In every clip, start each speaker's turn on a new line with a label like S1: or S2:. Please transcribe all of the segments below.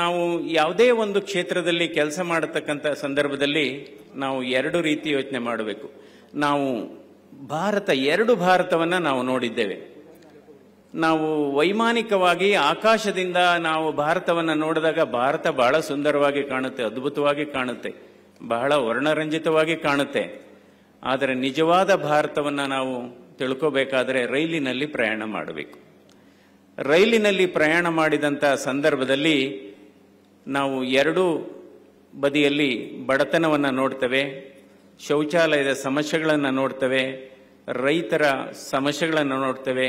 S1: ನಾವು ಯಾವುದೇ ಒಂದು ಕ್ಷೇತ್ರದಲ್ಲಿ ಕೆಲಸ ಮಾಡತಕ್ಕಂಥ ಸಂದರ್ಭದಲ್ಲಿ ನಾವು ಎರಡು ರೀತಿ ಯೋಚನೆ ಮಾಡಬೇಕು ನಾವು ಭಾರತ ಎರಡು ಭಾರತವನ್ನು ನಾವು ನೋಡಿದ್ದೇವೆ ನಾವು ವೈಮಾನಿಕವಾಗಿ ಆಕಾಶದಿಂದ ನಾವು ಭಾರತವನ್ನು ನೋಡಿದಾಗ ಭಾರತ ಬಹಳ ಸುಂದರವಾಗಿ ಕಾಣುತ್ತೆ ಅದ್ಭುತವಾಗಿ ಕಾಣುತ್ತೆ ಬಹಳ ವರ್ಣರಂಜಿತವಾಗಿ ಕಾಣುತ್ತೆ ಆದರೆ ನಿಜವಾದ ಭಾರತವನ್ನು ನಾವು ತಿಳ್ಕೋಬೇಕಾದರೆ ರೈಲಿನಲ್ಲಿ ಪ್ರಯಾಣ ಮಾಡಬೇಕು ರೈಲಿನಲ್ಲಿ ಪ್ರಯಾಣ ಮಾಡಿದಂಥ ಸಂದರ್ಭದಲ್ಲಿ ನಾವು ಎರಡೂ ಬದಿಯಲ್ಲಿ ಬಡತನವನ್ನು ನೋಡ್ತೇವೆ ಶೌಚಾಲಯದ ಸಮಸ್ಯೆಗಳನ್ನು ನೋಡ್ತೇವೆ ರೈತರ ಸಮಸ್ಯೆಗಳನ್ನು ನೋಡ್ತೇವೆ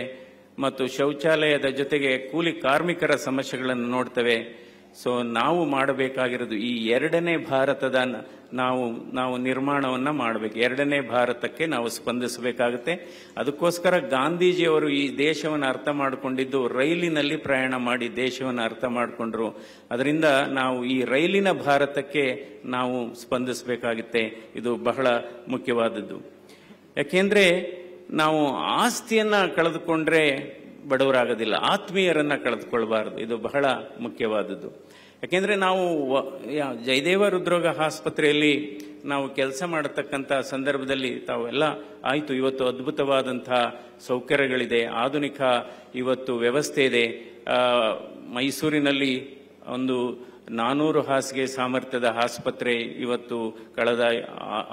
S1: ಮತ್ತು ಶೌಚಾಲಯದ ಜೊತೆಗೆ ಕೂಲಿ ಕಾರ್ಮಿಕರ ಸಮಸ್ಯೆಗಳನ್ನು ನೋಡ್ತೇವೆ ಸೊ ನಾವು ಮಾಡಬೇಕಾಗಿರೋದು ಈ ಎರಡನೇ ಭಾರತದ ನಾವು ನಾವು ನಿರ್ಮಾಣವನ್ನು ಮಾಡಬೇಕು ಎರಡನೇ ಭಾರತಕ್ಕೆ ನಾವು ಸ್ಪಂದಿಸಬೇಕಾಗುತ್ತೆ ಅದಕ್ಕೋಸ್ಕರ ಗಾಂಧೀಜಿಯವರು ಈ ದೇಶವನ್ನು ಅರ್ಥ ಮಾಡಿಕೊಂಡಿದ್ದು ರೈಲಿನಲ್ಲಿ ಪ್ರಯಾಣ ಮಾಡಿ ದೇಶವನ್ನು ಅರ್ಥ ಮಾಡಿಕೊಂಡ್ರು ಅದರಿಂದ ನಾವು ಈ ರೈಲಿನ ಭಾರತಕ್ಕೆ ನಾವು ಸ್ಪಂದಿಸಬೇಕಾಗುತ್ತೆ ಇದು ಬಹಳ ಮುಖ್ಯವಾದದ್ದು ಯಾಕೆಂದರೆ ನಾವು ಆಸ್ತಿಯನ್ನು ಕಳೆದುಕೊಂಡ್ರೆ ಬಡವರಾಗೋದಿಲ್ಲ ಆತ್ಮೀಯರನ್ನು ಕಳೆದುಕೊಳ್ಬಾರ್ದು ಇದು ಬಹಳ ಮುಖ್ಯವಾದದ್ದು ಯಾಕೆಂದರೆ ನಾವು ಜಯದೇವ ಹೃದ್ರೋಗ ಆಸ್ಪತ್ರೆಯಲ್ಲಿ ನಾವು ಕೆಲಸ ಮಾಡತಕ್ಕಂಥ ಸಂದರ್ಭದಲ್ಲಿ ತಾವೆಲ್ಲ ಆಯಿತು ಇವತ್ತು ಅದ್ಭುತವಾದಂಥ ಸೌಕರ್ಯಗಳಿದೆ ಆಧುನಿಕ ಇವತ್ತು ವ್ಯವಸ್ಥೆ ಇದೆ ಮೈಸೂರಿನಲ್ಲಿ ಒಂದು ನಾನೂರು ಹಾಸಿಗೆ ಸಾಮರ್ಥ್ಯದ ಆಸ್ಪತ್ರೆ ಇವತ್ತು ಕಳೆದ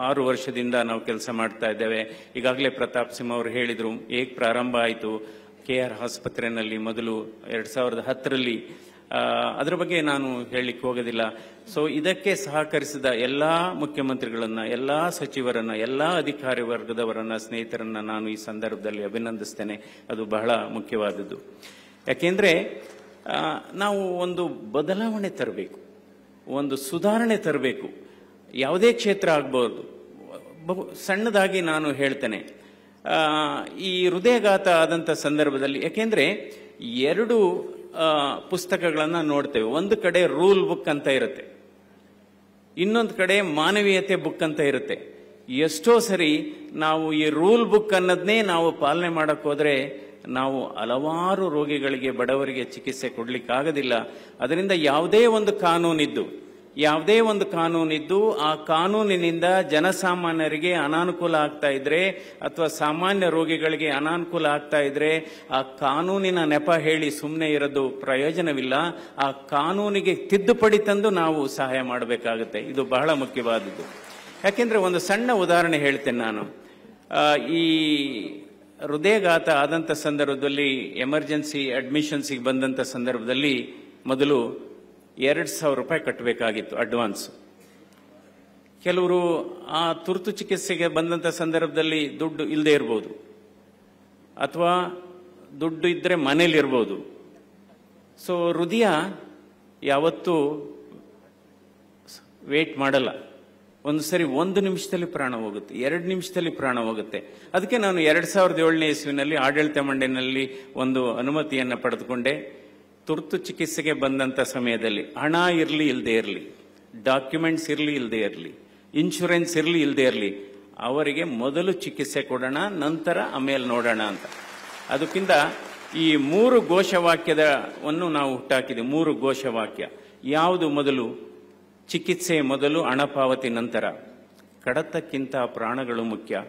S1: ಆರು ವರ್ಷದಿಂದ ನಾವು ಕೆಲಸ ಮಾಡ್ತಾ ಇದ್ದೇವೆ ಈಗಾಗಲೇ ಪ್ರತಾಪ್ ಸಿಂಹ ಅವರು ಹೇಳಿದರು ಹೇಗೆ ಪ್ರಾರಂಭ ಆಯಿತು ಕೆ ಆರ್ ಆಸ್ಪತ್ರೆಯಲ್ಲಿ ಮೊದಲು ಎರಡು ಸಾವಿರದ ಹತ್ತರಲ್ಲಿ ಅದರ ಬಗ್ಗೆ ನಾನು ಹೇಳಲಿಕ್ಕೆ ಹೋಗೋದಿಲ್ಲ ಸೊ ಇದಕ್ಕೆ ಸಹಕರಿಸಿದ ಎಲ್ಲ ಮುಖ್ಯಮಂತ್ರಿಗಳನ್ನ ಎಲ್ಲ ಸಚಿವರನ್ನ ಎಲ್ಲ ಅಧಿಕಾರಿ ವರ್ಗದವರನ್ನ ಸ್ನೇಹಿತರನ್ನ ನಾನು ಈ ಸಂದರ್ಭದಲ್ಲಿ ಅಭಿನಂದಿಸ್ತೇನೆ ಅದು ಬಹಳ ಮುಖ್ಯವಾದದ್ದು ಯಾಕೆಂದ್ರೆ ನಾವು ಒಂದು ಬದಲಾವಣೆ ತರಬೇಕು ಒಂದು ಸುಧಾರಣೆ ತರಬೇಕು ಯಾವುದೇ ಕ್ಷೇತ್ರ ಆಗ್ಬೋದು ಬಹು ಸಣ್ಣದಾಗಿ ನಾನು ಹೇಳ್ತೇನೆ ಈ ಹೃದಯಘಾತ ಆದಂಥ ಸಂದರ್ಭದಲ್ಲಿ ಯಾಕೆಂದರೆ ಎರಡು ಪುಸ್ತಕಗಳನ್ನು ನೋಡ್ತೇವೆ ಒಂದು ಕಡೆ ರೂಲ್ ಬುಕ್ ಅಂತ ಇರುತ್ತೆ ಇನ್ನೊಂದು ಕಡೆ ಮಾನವೀಯತೆ ಬುಕ್ ಅಂತ ಇರುತ್ತೆ ಎಷ್ಟೋ ಸರಿ ನಾವು ಈ ರೂಲ್ ಬುಕ್ ಅನ್ನೋದನ್ನೇ ನಾವು ಪಾಲನೆ ಮಾಡೋಕ್ಕೋದ್ರೆ ನಾವು ಹಲವಾರು ರೋಗಿಗಳಿಗೆ ಬಡವರಿಗೆ ಚಿಕಿತ್ಸೆ ಕೊಡಲಿಕ್ಕಾಗೋದಿಲ್ಲ ಅದರಿಂದ ಯಾವುದೇ ಒಂದು ಕಾನೂನಿದ್ದು ಯಾವುದೇ ಒಂದು ಕಾನೂನಿದ್ದು ಆ ಕಾನೂನಿನಿಂದ ಜನಸಾಮಾನ್ಯರಿಗೆ ಅನಾನುಕೂಲ ಆಗ್ತಾ ಇದ್ರೆ ಅಥವಾ ಸಾಮಾನ್ಯ ರೋಗಿಗಳಿಗೆ ಅನಾನುಕೂಲ ಆಗ್ತಾ ಇದ್ರೆ ಆ ಕಾನೂನಿನ ನೆಪ ಹೇಳಿ ಸುಮ್ಮನೆ ಇರೋದು ಪ್ರಯೋಜನವಿಲ್ಲ ಆ ಕಾನೂನಿಗೆ ತಿದ್ದುಪಡಿ ತಂದು ನಾವು ಸಹಾಯ ಮಾಡಬೇಕಾಗುತ್ತೆ ಇದು ಬಹಳ ಮುಖ್ಯವಾದದ್ದು ಯಾಕೆಂದ್ರೆ ಒಂದು ಸಣ್ಣ ಉದಾಹರಣೆ ಹೇಳ್ತೇನೆ ನಾನು ಈ ಹೃದಯಘಾತ ಆದಂಥ ಸಂದರ್ಭದಲ್ಲಿ ಎಮರ್ಜೆನ್ಸಿ ಅಡ್ಮಿಷನ್ಸಿಗೆ ಬಂದಂಥ ಸಂದರ್ಭದಲ್ಲಿ ಮೊದಲು ಎರಡು ಸಾವಿರ ರೂಪಾಯಿ ಕಟ್ಟಬೇಕಾಗಿತ್ತು ಅಡ್ವಾನ್ಸ್ ಕೆಲವರು ಆ ತುರ್ತು ಚಿಕಿತ್ಸೆಗೆ ಬಂದಂಥ ಸಂದರ್ಭದಲ್ಲಿ ದುಡ್ಡು ಇಲ್ಲದೆ ಇರ್ಬೋದು ಅಥವಾ ದುಡ್ಡು ಇದ್ದರೆ ಮನೇಲಿರ್ಬೋದು ಸೊ ಹೃದಯ ಯಾವತ್ತೂ ವೇಟ್ ಮಾಡಲ್ಲ ಒಂದು ಸರಿ ಒಂದು ನಿಮಿಷದಲ್ಲಿ ಪ್ರಾಣ ಹೋಗುತ್ತೆ ಎರಡು ನಿಮಿಷದಲ್ಲಿ ಪ್ರಾಣ ಹೋಗುತ್ತೆ ಅದಕ್ಕೆ ನಾನು ಎರಡು ಸಾವಿರದ ಏಳನೇ ಇಸುವಿನಲ್ಲಿ ಆಡಳಿತ ಮಂಡಳಿನಲ್ಲಿ ಒಂದು ಅನುಮತಿಯನ್ನು ಪಡೆದುಕೊಂಡೆ ತುರ್ತು ಚಿಕಿತ್ಸೆಗೆ ಬಂದಂಥ ಸಮಯದಲ್ಲಿ ಹಣ ಇರಲಿ ಇಲ್ಲದೆ ಇರಲಿ ಡಾಕ್ಯುಮೆಂಟ್ಸ್ ಇರಲಿ ಇಲ್ಲದೆ ಇರಲಿ ಇನ್ಶೂರೆನ್ಸ್ ಇರಲಿ ಇಲ್ಲದೆ ಇರಲಿ ಅವರಿಗೆ ಮೊದಲು ಚಿಕಿತ್ಸೆ ಕೊಡೋಣ ನಂತರ ಆಮೇಲೆ ನೋಡೋಣ ಅಂತ ಅದಕ್ಕಿಂತ ಈ ಮೂರು ಘೋಷವಾಕ್ಯದವನ್ನು ನಾವು ಹುಟ್ಟಾಕಿದೆ ಮೂರು ಘೋಷವಾಕ್ಯ ಯಾವುದು ಮೊದಲು ಚಿಕಿತ್ಸೆ ಮೊದಲು ಹಣ ಪಾವತಿ ನಂತರ ಕಡತಕ್ಕಿಂತ ಪ್ರಾಣಗಳು ಮುಖ್ಯ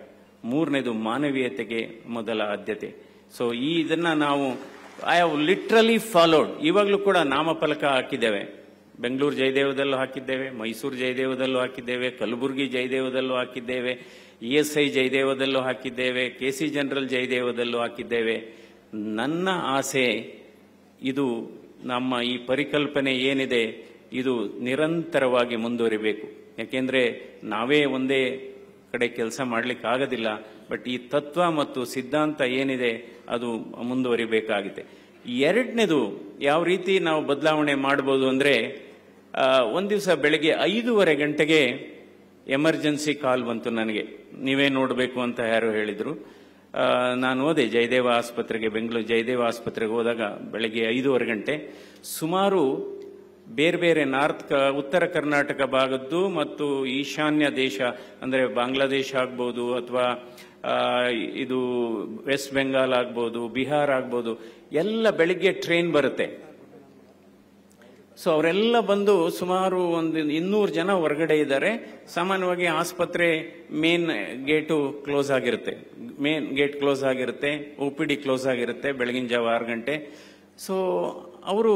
S1: ಮೂರನೇದು ಮಾನವೀಯತೆಗೆ ಮೊದಲ ಆದ್ಯತೆ ಸೊ ಈ ಇದನ್ನು ನಾವು ಐ ಹ್ಯಾವ್ ಲಿಟ್ರಲಿ ಫಾಲೋಡ್ ಇವಾಗಲೂ ಕೂಡ ನಾಮಫಲಕ ಹಾಕಿದ್ದೇವೆ ಬೆಂಗಳೂರು ಜಯದೇವದಲ್ಲೂ ಹಾಕಿದ್ದೇವೆ ಮೈಸೂರು ಜಯದೇವದಲ್ಲೂ ಹಾಕಿದ್ದೇವೆ ಕಲಬುರಗಿ ಜಯದೇವದಲ್ಲೂ ಹಾಕಿದ್ದೇವೆ ಇ ಎಸ್ ಐ ಜಯದೇವದಲ್ಲೂ ಹಾಕಿದ್ದೇವೆ ಕೆ ಸಿ ಜನರಲ್ ಜಯದೇವದಲ್ಲೂ ಹಾಕಿದ್ದೇವೆ ನನ್ನ ಆಸೆ ಇದು ನಮ್ಮ ಈ ಪರಿಕಲ್ಪನೆ ಏನಿದೆ ಇದು ನಿರಂತರವಾಗಿ ಮುಂದುವರಿಬೇಕು ಯಾಕೆಂದರೆ ನಾವೇ ಒಂದೇ ಕಡೆ ಕೆಲಸ ಮಾಡಲಿಕ್ಕೆ ಆಗೋದಿಲ್ಲ ಬಟ್ ಈ ತತ್ವ ಮತ್ತು ಸಿದ್ಧಾಂತ ಏನಿದೆ ಅದು ಮುಂದುವರಿಬೇಕಾಗಿದೆ ಎರಡನೇದು ಯಾವ ರೀತಿ ನಾವು ಬದಲಾವಣೆ ಮಾಡ್ಬೋದು ಅಂದರೆ ಒಂದು ದಿವಸ ಬೆಳಗ್ಗೆ ಐದೂವರೆ ಗಂಟೆಗೆ ಎಮರ್ಜೆನ್ಸಿ ಕಾಲ್ ಬಂತು ನನಗೆ ನೀವೇ ನೋಡಬೇಕು ಅಂತ ಯಾರು ಹೇಳಿದರು ನಾನು ಓದೆ ಜಯದೇವ ಆಸ್ಪತ್ರೆಗೆ ಬೆಂಗಳೂರು ಜಯದೇವ ಆಸ್ಪತ್ರೆಗೆ ಹೋದಾಗ ಬೆಳಗ್ಗೆ ಐದೂವರೆ ಗಂಟೆ ಸುಮಾರು ಬೇರೆ ಬೇರೆ ನಾರ್ತ್ ಉತ್ತರ ಕರ್ನಾಟಕ ಭಾಗದ್ದು ಮತ್ತು ಈಶಾನ್ಯ ದೇಶ ಅಂದರೆ ಬಾಂಗ್ಲಾದೇಶ ಆಗ್ಬೋದು ಅಥವಾ ಇದು ವೆಸ್ಟ್ ಬೆಂಗಾಲ್ ಆಗ್ಬೋದು ಬಿಹಾರ್ ಆಗ್ಬೋದು ಎಲ್ಲ ಬೆಳಿಗ್ಗೆ ಟ್ರೈನ್ ಬರುತ್ತೆ ಸೊ ಅವರೆಲ್ಲ ಬಂದು ಸುಮಾರು ಒಂದು ಇನ್ನೂರು ಜನ ಹೊರಗಡೆ ಇದ್ದಾರೆ ಸಾಮಾನ್ಯವಾಗಿ ಆಸ್ಪತ್ರೆ ಮೇನ್ ಗೇಟು ಕ್ಲೋಸ್ ಆಗಿರುತ್ತೆ ಮೇನ್ ಗೇಟ್ ಕ್ಲೋಸ್ ಆಗಿರುತ್ತೆ ಒ ಪಿ ಡಿ ಕ್ಲೋಸ್ ಆಗಿರುತ್ತೆ ಬೆಳಗಿನ ಜಾವ ಆರು ಗಂಟೆ ಸೊ ಅವರು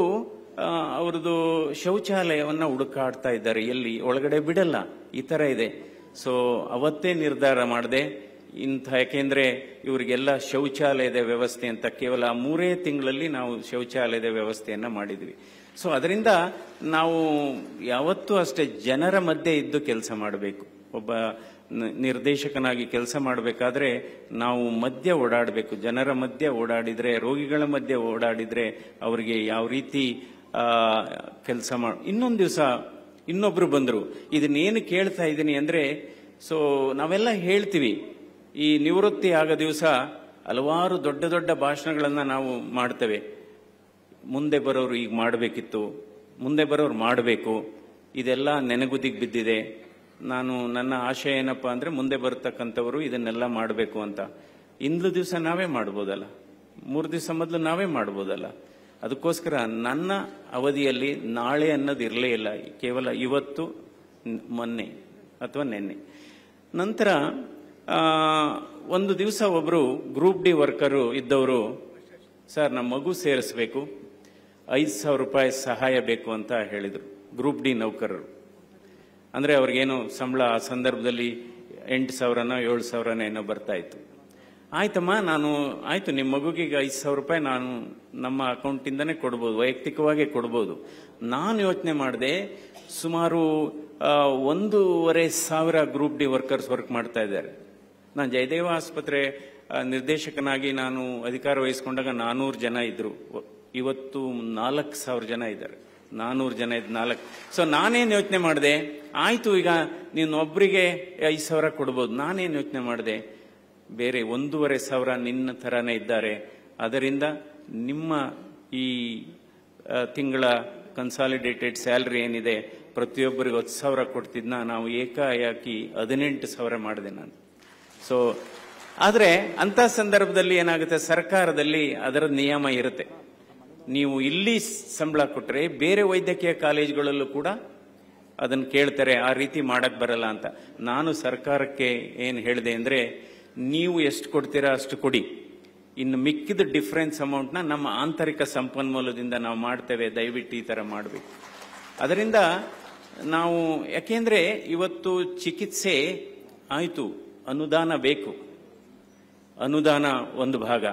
S1: ಅವ್ರದ್ದು ಶೌಚಾಲಯವನ್ನು ಹುಡುಕಾಡ್ತಾ ಇದ್ದಾರೆ ಎಲ್ಲಿ ಒಳಗಡೆ ಬಿಡಲ್ಲ ಈ ಥರ ಇದೆ ಸೊ ಅವತ್ತೇ ನಿರ್ಧಾರ ಮಾಡಿದೆ ಇಂಥ ಯಾಕೆಂದ್ರೆ ಇವರಿಗೆಲ್ಲ ಶೌಚಾಲಯದ ವ್ಯವಸ್ಥೆ ಅಂತ ಕೇವಲ ಮೂರೇ ತಿಂಗಳಲ್ಲಿ ನಾವು ಶೌಚಾಲಯದ ವ್ಯವಸ್ಥೆಯನ್ನು ಮಾಡಿದ್ವಿ ಸೊ ಅದರಿಂದ ನಾವು ಯಾವತ್ತೂ ಅಷ್ಟೇ ಜನರ ಮಧ್ಯೆ ಇದ್ದು ಕೆಲಸ ಮಾಡಬೇಕು ಒಬ್ಬ ನಿರ್ದೇಶಕನಾಗಿ ಕೆಲಸ ಮಾಡಬೇಕಾದ್ರೆ ನಾವು ಮಧ್ಯೆ ಓಡಾಡಬೇಕು ಜನರ ಮಧ್ಯೆ ಓಡಾಡಿದರೆ ರೋಗಿಗಳ ಮಧ್ಯೆ ಓಡಾಡಿದರೆ ಅವರಿಗೆ ಯಾವ ರೀತಿ ಕೆಲಸ ಮಾಡ ಇನ್ನೊಂದು ದಿವಸ ಇನ್ನೊಬ್ರು ಬಂದರು ಇದನ್ನೇನು ಕೇಳ್ತಾ ಇದ್ದೀನಿ ಅಂದರೆ ಸೊ ನಾವೆಲ್ಲ ಹೇಳ್ತೀವಿ ಈ ನಿವೃತ್ತಿ ಆಗ ದಿವಸ ಹಲವಾರು ದೊಡ್ಡ ದೊಡ್ಡ ಭಾಷಣಗಳನ್ನು ನಾವು ಮಾಡ್ತೇವೆ ಮುಂದೆ ಬರೋರು ಈಗ ಮಾಡಬೇಕಿತ್ತು ಮುಂದೆ ಬರೋರು ಮಾಡಬೇಕು ಇದೆಲ್ಲ ನೆನಗುದಿಗೆ ಬಿದ್ದಿದೆ ನಾನು ನನ್ನ ಆಶಯ ಏನಪ್ಪ ಅಂದರೆ ಮುಂದೆ ಬರತಕ್ಕಂಥವ್ರು ಇದನ್ನೆಲ್ಲ ಮಾಡಬೇಕು ಅಂತ ಇಂದು ದಿವಸ ನಾವೇ ಮಾಡ್ಬೋದಲ್ಲ ಮೂರು ದಿವಸ ಮೊದಲು ನಾವೇ ಮಾಡ್ಬೋದಲ್ಲ ಅದಕ್ಕೋಸ್ಕರ ನನ್ನ ಅವಧಿಯಲ್ಲಿ ನಾಳೆ ಅನ್ನೋದು ಇರಲೇ ಇಲ್ಲ ಕೇವಲ ಇವತ್ತು ಮೊನ್ನೆ ಅಥವಾ ನಿನ್ನೆ ನಂತರ ಒಂದು ದಿವಸ ಒಬ್ಬರು ಗ್ರೂಪ್ ಡಿ ವರ್ಕರು ಇದ್ದವರು ಸರ್ ನಮ್ಮ ಮಗು ಸೇರಿಸ್ಬೇಕು ಐದು ಸಾವಿರ ರೂಪಾಯಿ ಸಹಾಯ ಬೇಕು ಅಂತ ಹೇಳಿದರು ಗ್ರೂಪ್ ಡಿ ನೌಕರರು ಅಂದರೆ ಅವ್ರಿಗೇನು ಸಂಬಳ ಆ ಸಂದರ್ಭದಲ್ಲಿ ಎಂಟು ಸಾವಿರನೋ ಏಳು ಸಾವಿರನೋ ಏನೋ ಬರ್ತಾ ಇತ್ತು ಆಯ್ತಮ್ಮ ನಾನು ಆಯ್ತು ನಿಮ್ಮ ಈಗ ಐದು ಸಾವಿರ ರೂಪಾಯಿ ನಾನು ನಮ್ಮ ಅಕೌಂಟಿಂದನೇ ಕೊಡ್ಬೋದು ವೈಯಕ್ತಿಕವಾಗಿ ಕೊಡ್ಬೋದು ನಾನು ಯೋಚನೆ ಮಾಡಿದೆ ಸುಮಾರು ಒಂದೂವರೆ ಸಾವಿರ ಗ್ರೂಪ್ ಡಿ ವರ್ಕರ್ಸ್ ವರ್ಕ್ ಮಾಡ್ತಾ ಇದ್ದಾರೆ ನಾನು ಜಯದೇವ ಆಸ್ಪತ್ರೆ ನಿರ್ದೇಶಕನಾಗಿ ನಾನು ಅಧಿಕಾರ ವಹಿಸ್ಕೊಂಡಾಗ ನಾನೂರು ಜನ ಇದ್ರು ಇವತ್ತು ನಾಲ್ಕು ಸಾವಿರ ಜನ ಇದ್ದಾರೆ ನಾನೂರು ಜನ ಇದ್ದ ನಾಲ್ಕು ಸೊ ನಾನೇನು ಯೋಚನೆ ಮಾಡಿದೆ ಆಯಿತು ಈಗ ನೀನು ಒಬ್ಬರಿಗೆ ಐದು ಸಾವಿರ ಕೊಡ್ಬೋದು ನಾನೇನು ಯೋಚನೆ ಮಾಡಿದೆ ಬೇರೆ ಒಂದೂವರೆ ಸಾವಿರ ನಿನ್ನ ಥರನೇ ಇದ್ದಾರೆ ಅದರಿಂದ ನಿಮ್ಮ ಈ ತಿಂಗಳ ಕನ್ಸಾಲಿಡೇಟೆಡ್ ಸ್ಯಾಲ್ರಿ ಏನಿದೆ ಪ್ರತಿಯೊಬ್ಬರಿಗೆ ಹತ್ತು ಸಾವಿರ ಕೊಡ್ತಿದ್ನ ನಾವು ಏಕಾಏಕಿ ಹದಿನೆಂಟು ಸಾವಿರ ಮಾಡಿದೆ ನಾನು ಸೊ ಆದರೆ ಅಂಥ ಸಂದರ್ಭದಲ್ಲಿ ಏನಾಗುತ್ತೆ ಸರ್ಕಾರದಲ್ಲಿ ಅದರ ನಿಯಮ ಇರುತ್ತೆ ನೀವು ಇಲ್ಲಿ ಸಂಬಳ ಕೊಟ್ಟರೆ ಬೇರೆ ವೈದ್ಯಕೀಯ ಕಾಲೇಜುಗಳಲ್ಲೂ ಕೂಡ ಅದನ್ನು ಕೇಳ್ತಾರೆ ಆ ರೀತಿ ಮಾಡಕ್ಕೆ ಬರಲ್ಲ ಅಂತ ನಾನು ಸರ್ಕಾರಕ್ಕೆ ಏನು ಹೇಳಿದೆ ಅಂದರೆ ನೀವು ಎಷ್ಟು ಕೊಡ್ತೀರಾ ಅಷ್ಟು ಕೊಡಿ ಇನ್ನು ಮಿಕ್ಕಿದ ಡಿಫ್ರೆನ್ಸ್ ಅಮೌಂಟ್ನ ನಮ್ಮ ಆಂತರಿಕ ಸಂಪನ್ಮೂಲದಿಂದ ನಾವು ಮಾಡ್ತೇವೆ ದಯವಿಟ್ಟು ಈ ಥರ ಮಾಡಬೇಕು ಅದರಿಂದ ನಾವು ಯಾಕೆಂದರೆ ಇವತ್ತು ಚಿಕಿತ್ಸೆ ಆಯಿತು ಅನುದಾನ ಬೇಕು ಅನುದಾನ ಒಂದು ಭಾಗ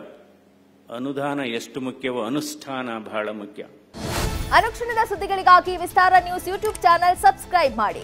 S1: ಅನುದಾನ ಎಷ್ಟು ಮುಖ್ಯವೋ ಅನುಷ್ಠಾನ ಬಹಳ ಮುಖ್ಯ ಅನುಕ್ಷಣದ ಸುದ್ದಿಗಳಿಗಾಗಿ Vistara news YouTube channel subscribe ಮಾಡಿ